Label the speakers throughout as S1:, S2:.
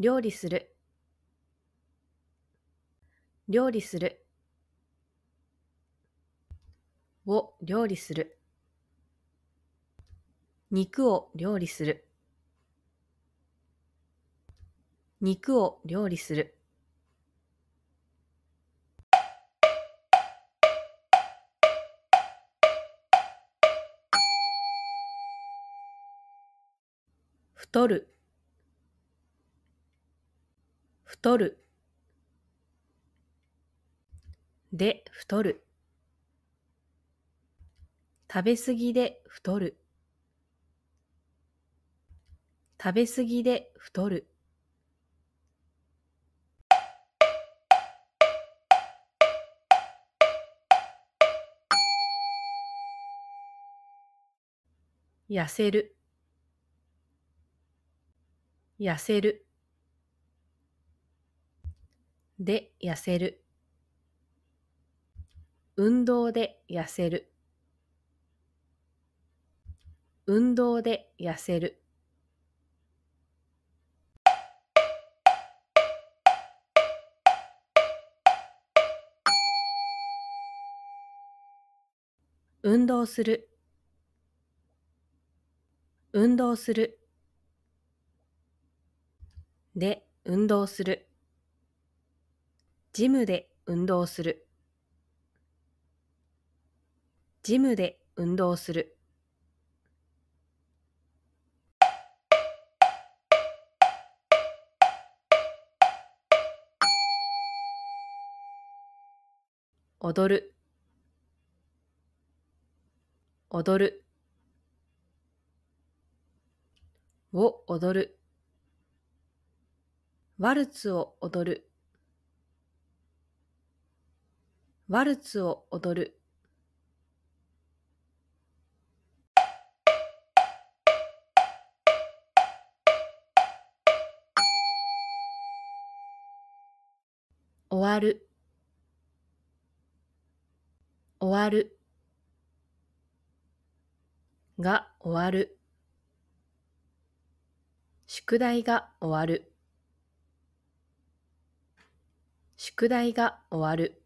S1: 料理する料理するを料理する肉を料理する肉を料理する太る太る。で、太る。食べ過ぎで太る。食べ過ぎで太る。痩せる痩せるで痩せる運動で痩せる運動で痩せる運動する運動するで運動するジムで運動するジムで運動する踊る踊るを踊るワルツを踊るワルツを踊る終わる終わるが終わる宿題が終わる宿題が終わる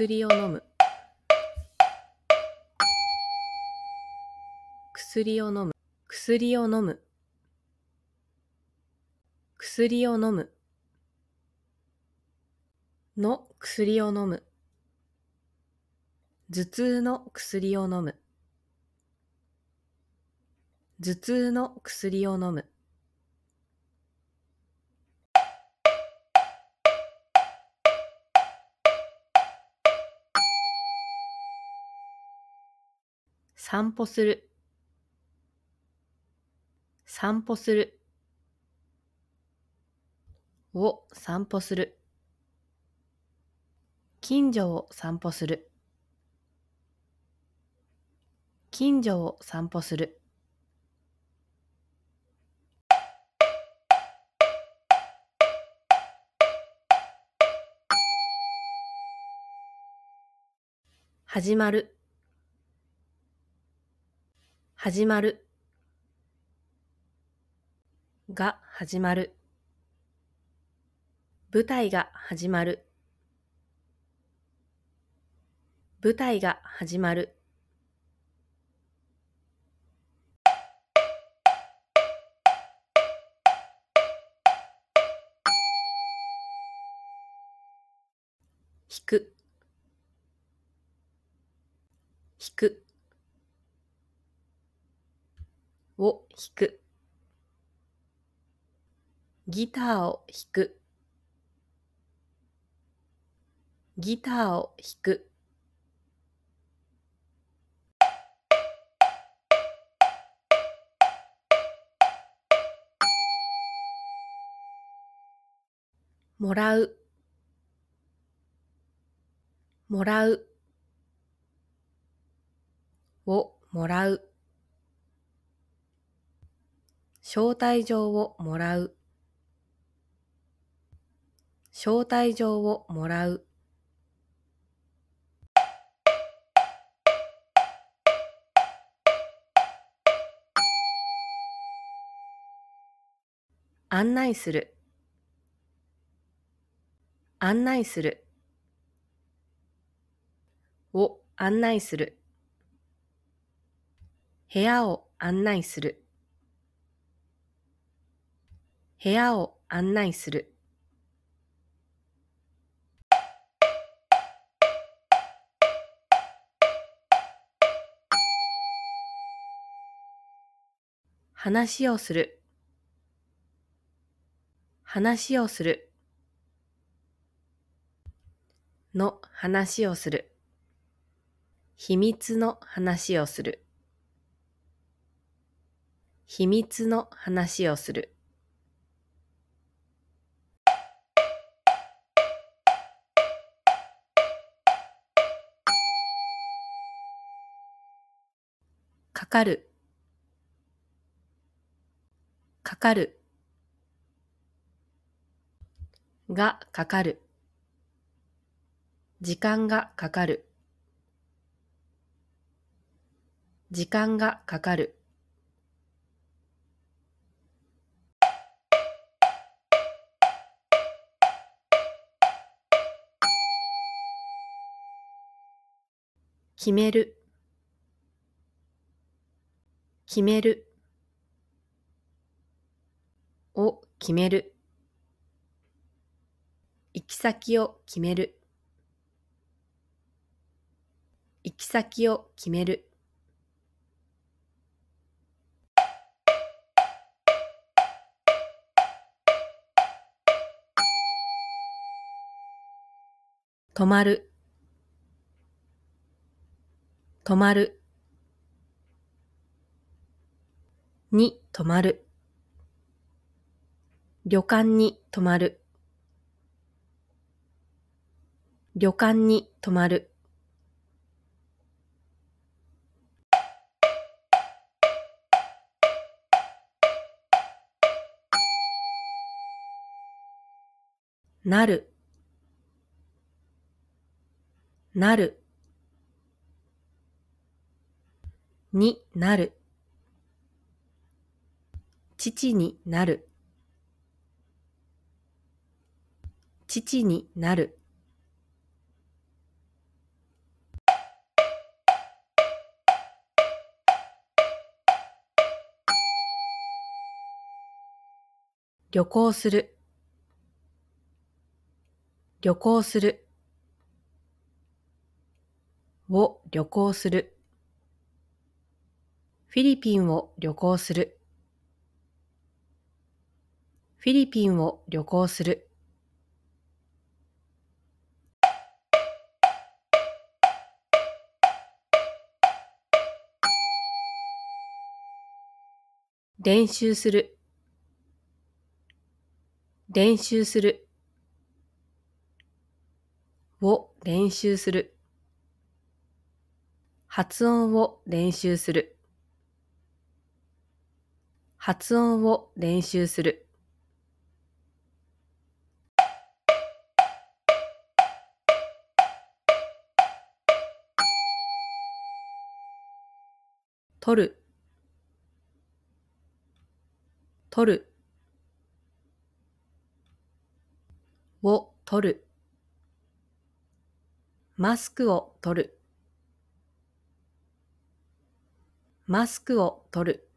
S1: 薬を飲む薬を飲む薬を飲む薬を飲むの薬を飲む頭痛の薬を飲む頭痛の薬を飲む散歩する散歩するを散歩する近所を散歩する近所を散歩する始まる始まるが始まる舞台が始まる舞台が始まる弾くを弾くギターを弾くギターを弾くもらうもらうをもらう招待状をもらう招待状をもらう案内する案内するを案内する部屋を案内する部屋を案内する。話をする。話をする。の話をする。秘密の話をする。秘密の話をする。かかるかかるがかかる時間がかかる時間がかかる決める決めるを決める行き先を決める行き先を決める止まる止まるに泊まる。旅館に泊まる。旅館に泊まる。なる。なる。になる。父になる父になる旅行する旅行するを旅行するフィリピンを旅行するフィリピンを旅行する。練習する。練習する。を練習する。発音を練習する。発音を練習する。とるとるをとるマスクをとるマスクをとる